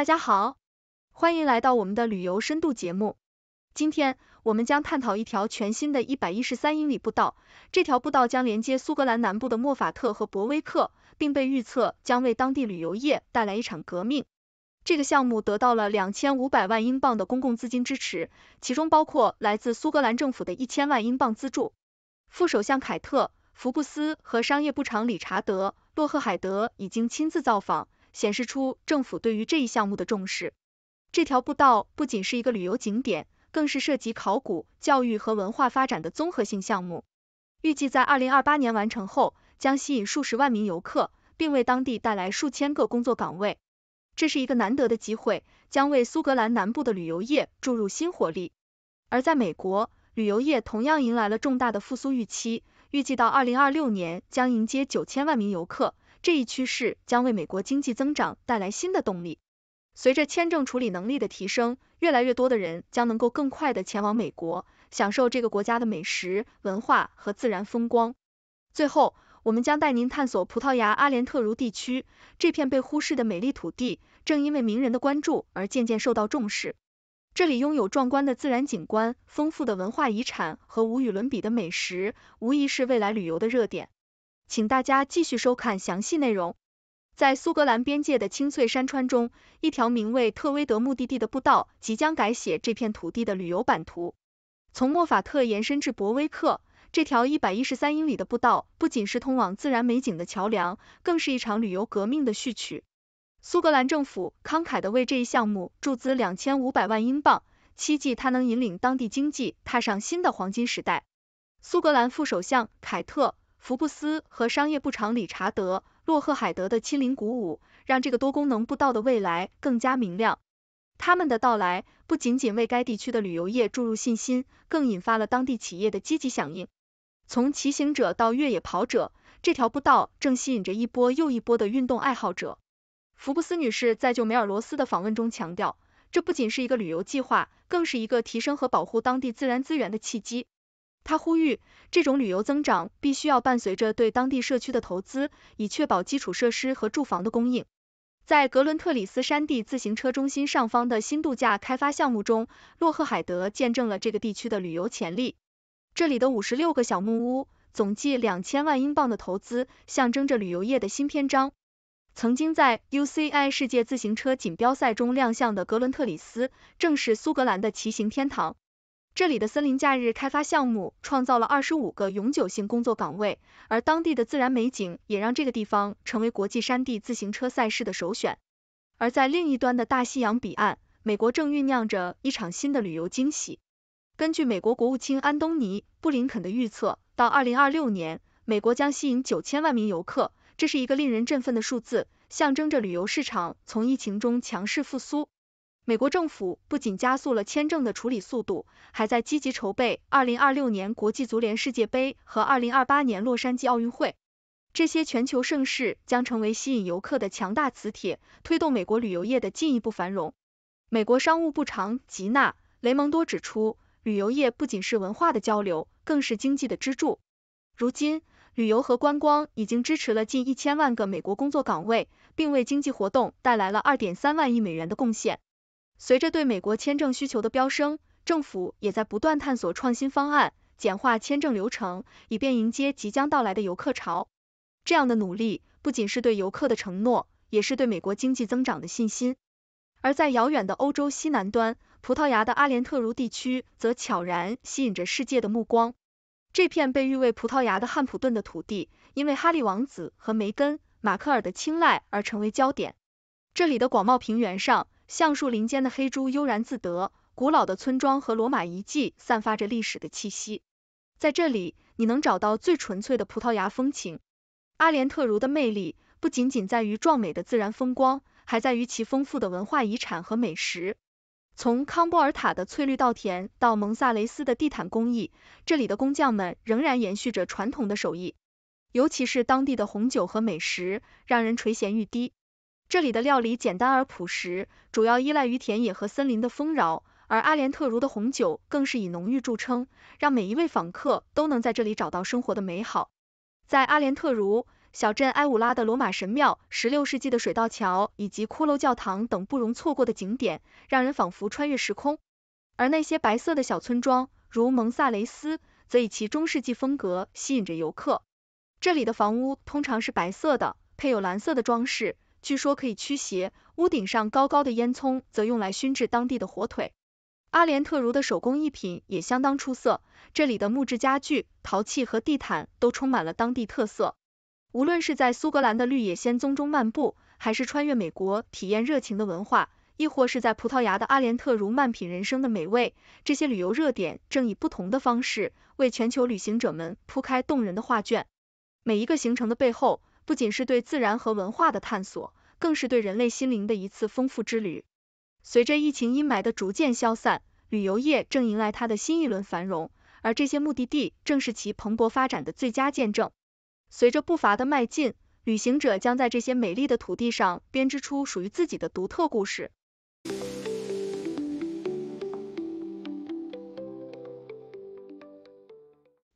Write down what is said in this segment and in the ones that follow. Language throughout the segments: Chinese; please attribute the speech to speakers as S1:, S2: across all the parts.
S1: 大家好，欢迎来到我们的旅游深度节目。今天我们将探讨一条全新的一百一十三英里步道，这条步道将连接苏格兰南部的莫法特和博威克，并被预测将为当地旅游业带来一场革命。这个项目得到了两千五百万英镑的公共资金支持，其中包括来自苏格兰政府的一千万英镑资助。副首相凯特、福布斯和商业部长理查德·洛克海德已经亲自造访。显示出政府对于这一项目的重视。这条步道不仅是一个旅游景点，更是涉及考古、教育和文化发展的综合性项目。预计在二零二八年完成后，将吸引数十万名游客，并为当地带来数千个工作岗位。这是一个难得的机会，将为苏格兰南部的旅游业注入新活力。而在美国，旅游业同样迎来了重大的复苏预期，预计到二零二六年将迎接九千万名游客。这一趋势将为美国经济增长带来新的动力。随着签证处理能力的提升，越来越多的人将能够更快地前往美国，享受这个国家的美食、文化和自然风光。最后，我们将带您探索葡萄牙阿连特茹地区这片被忽视的美丽土地，正因为名人的关注而渐渐受到重视。这里拥有壮观的自然景观、丰富的文化遗产和无与伦比的美食，无疑是未来旅游的热点。请大家继续收看详细内容。在苏格兰边界的青翠山川中，一条名为特威德目的地的步道即将改写这片土地的旅游版图。从莫法特延伸至博威克，这条一百一十三英里的步道不仅是通往自然美景的桥梁，更是一场旅游革命的序曲。苏格兰政府慷慨地为这一项目注资两千五百万英镑，期冀它能引领当地经济踏上新的黄金时代。苏格兰副首相凯特。福布斯和商业部长理查德·洛赫海德的亲临鼓舞，让这个多功能步道的未来更加明亮。他们的到来不仅仅为该地区的旅游业注入信心，更引发了当地企业的积极响应。从骑行者到越野跑者，这条步道正吸引着一波又一波的运动爱好者。福布斯女士在就梅尔罗斯的访问中强调，这不仅是一个旅游计划，更是一个提升和保护当地自然资源的契机。他呼吁，这种旅游增长必须要伴随着对当地社区的投资，以确保基础设施和住房的供应。在格伦特里斯山地自行车中心上方的新度假开发项目中，洛赫海德见证了这个地区的旅游潜力。这里的五十六个小木屋，总计两千万英镑的投资，象征着旅游业的新篇章。曾经在 UCI 世界自行车锦标赛中亮相的格伦特里斯，正是苏格兰的骑行天堂。这里的森林假日开发项目创造了二十五个永久性工作岗位，而当地的自然美景也让这个地方成为国际山地自行车赛事的首选。而在另一端的大西洋彼岸，美国正酝酿着一场新的旅游惊喜。根据美国国务卿安东尼·布林肯的预测，到二零二六年，美国将吸引九千万名游客，这是一个令人振奋的数字，象征着旅游市场从疫情中强势复苏。美国政府不仅加速了签证的处理速度，还在积极筹备二零二六年国际足联世界杯和二零二八年洛杉矶奥运会。这些全球盛事将成为吸引游客的强大磁铁，推动美国旅游业的进一步繁荣。美国商务部长吉娜·雷蒙多指出，旅游业不仅是文化的交流，更是经济的支柱。如今，旅游和观光已经支持了近一千万个美国工作岗位，并为经济活动带来了二点三万亿美元的贡献。随着对美国签证需求的飙升，政府也在不断探索创新方案，简化签证流程，以便迎接即将到来的游客潮。这样的努力不仅是对游客的承诺，也是对美国经济增长的信心。而在遥远的欧洲西南端，葡萄牙的阿连特茹地区则悄然吸引着世界的目光。这片被誉为“葡萄牙的汉普顿”的土地，因为哈利王子和梅根·马克尔的青睐而成为焦点。这里的广袤平原上，橡树林间的黑猪悠然自得，古老的村庄和罗马遗迹散发着历史的气息。在这里，你能找到最纯粹的葡萄牙风情。阿连特茹的魅力不仅仅在于壮美的自然风光，还在于其丰富的文化遗产和美食。从康波尔塔的翠绿稻田到蒙萨雷斯的地毯工艺，这里的工匠们仍然延续着传统的手艺。尤其是当地的红酒和美食，让人垂涎欲滴。这里的料理简单而朴实，主要依赖于田野和森林的丰饶，而阿连特茹的红酒更是以浓郁著称，让每一位访客都能在这里找到生活的美好。在阿连特茹小镇埃武拉的罗马神庙、十六世纪的水道桥以及骷髅教堂等不容错过的景点，让人仿佛穿越时空。而那些白色的小村庄，如蒙萨雷斯，则以其中世纪风格吸引着游客。这里的房屋通常是白色的，配有蓝色的装饰。据说可以驱邪，屋顶上高高的烟囱则用来熏制当地的火腿。阿连特茹的手工艺品也相当出色，这里的木质家具、陶器和地毯都充满了当地特色。无论是在苏格兰的绿野仙踪中漫步，还是穿越美国体验热情的文化，亦或是在葡萄牙的阿连特茹慢品人生的美味，这些旅游热点正以不同的方式为全球旅行者们铺开动人的画卷。每一个行程的背后。不仅是对自然和文化的探索，更是对人类心灵的一次丰富之旅。随着疫情阴霾的逐渐消散，旅游业正迎来它的新一轮繁荣，而这些目的地正是其蓬勃发展的最佳见证。随着步伐的迈进，旅行者将在这些美丽的土地上编织出属于自己的独特故事。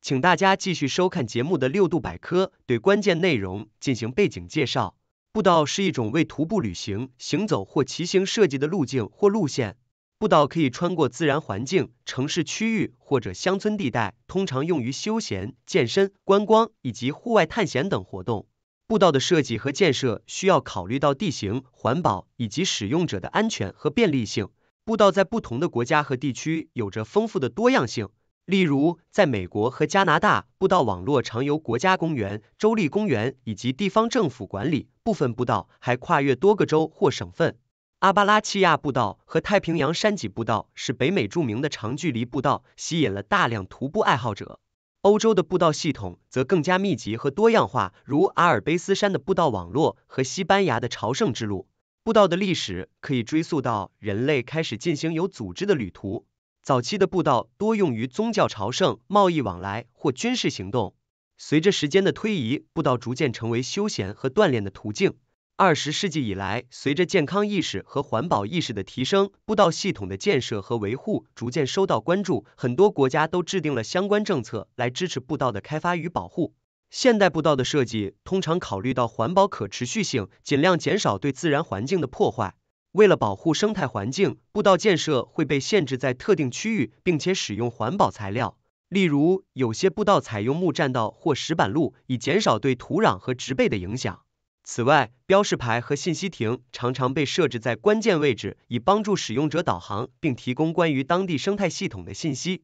S2: 请大家继续收看节目的六度百科，对关键内容进行背景介绍。步道是一种为徒步旅行、行走或骑行设计的路径或路线。步道可以穿过自然环境、城市区域或者乡村地带，通常用于休闲、健身、观光以及户外探险等活动。步道的设计和建设需要考虑到地形、环保以及使用者的安全和便利性。步道在不同的国家和地区有着丰富的多样性。例如，在美国和加拿大，步道网络常由国家公园、州立公园以及地方政府管理。部分步道还跨越多个州或省份。阿巴拉契亚步道和太平洋山脊步道是北美著名的长距离步道，吸引了大量徒步爱好者。欧洲的步道系统则更加密集和多样化，如阿尔卑斯山的步道网络和西班牙的朝圣之路。步道的历史可以追溯到人类开始进行有组织的旅途。早期的步道多用于宗教朝圣、贸易往来或军事行动。随着时间的推移，步道逐渐成为休闲和锻炼的途径。二十世纪以来，随着健康意识和环保意识的提升，步道系统的建设和维护逐渐受到关注。很多国家都制定了相关政策来支持步道的开发与保护。现代步道的设计通常考虑到环保可持续性，尽量减少对自然环境的破坏。为了保护生态环境，步道建设会被限制在特定区域，并且使用环保材料。例如，有些步道采用木栈道或石板路，以减少对土壤和植被的影响。此外，标识牌和信息亭常常被设置在关键位置，以帮助使用者导航并提供关于当地生态系统的信息。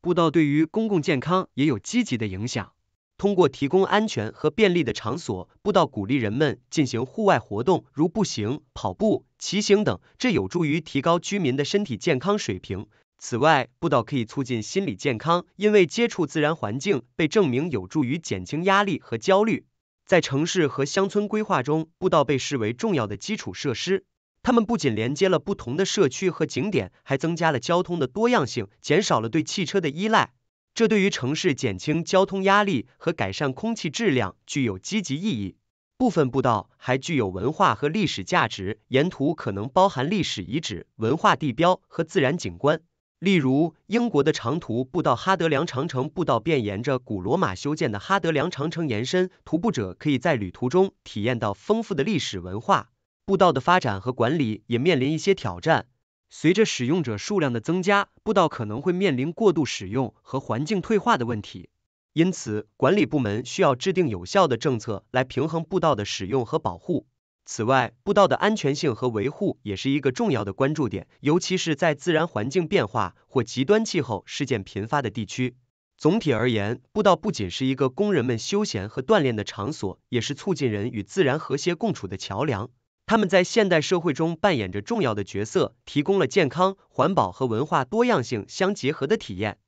S2: 步道对于公共健康也有积极的影响。通过提供安全和便利的场所，步道鼓励人们进行户外活动，如步行、跑步、骑行等，这有助于提高居民的身体健康水平。此外，步道可以促进心理健康，因为接触自然环境被证明有助于减轻压力和焦虑。在城市和乡村规划中，步道被视为重要的基础设施。它们不仅连接了不同的社区和景点，还增加了交通的多样性，减少了对汽车的依赖。这对于城市减轻交通压力和改善空气质量具有积极意义。部分步道还具有文化和历史价值，沿途可能包含历史遗址、文化地标和自然景观。例如，英国的长途步道哈德良长城步道便沿着古罗马修建的哈德良长城延伸，徒步者可以在旅途中体验到丰富的历史文化。步道的发展和管理也面临一些挑战。随着使用者数量的增加，步道可能会面临过度使用和环境退化的问题。因此，管理部门需要制定有效的政策来平衡步道的使用和保护。此外，步道的安全性和维护也是一个重要的关注点，尤其是在自然环境变化或极端气候事件频发的地区。总体而言，步道不仅是一个工人们休闲和锻炼的场所，也是促进人与自然和谐共处的桥梁。他们在现代社会中扮演着重要的角色，提供了健康、环保和文化多样性相结合的体验。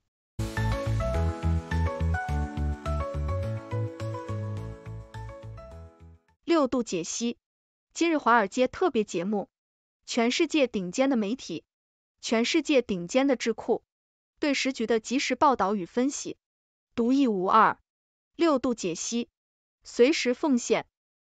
S1: 六度解析，今日华尔街特别节目，全世界顶尖的媒体，全世界顶尖的智库对时局的及时报道与分析，独一无二。六度解析，随时奉献。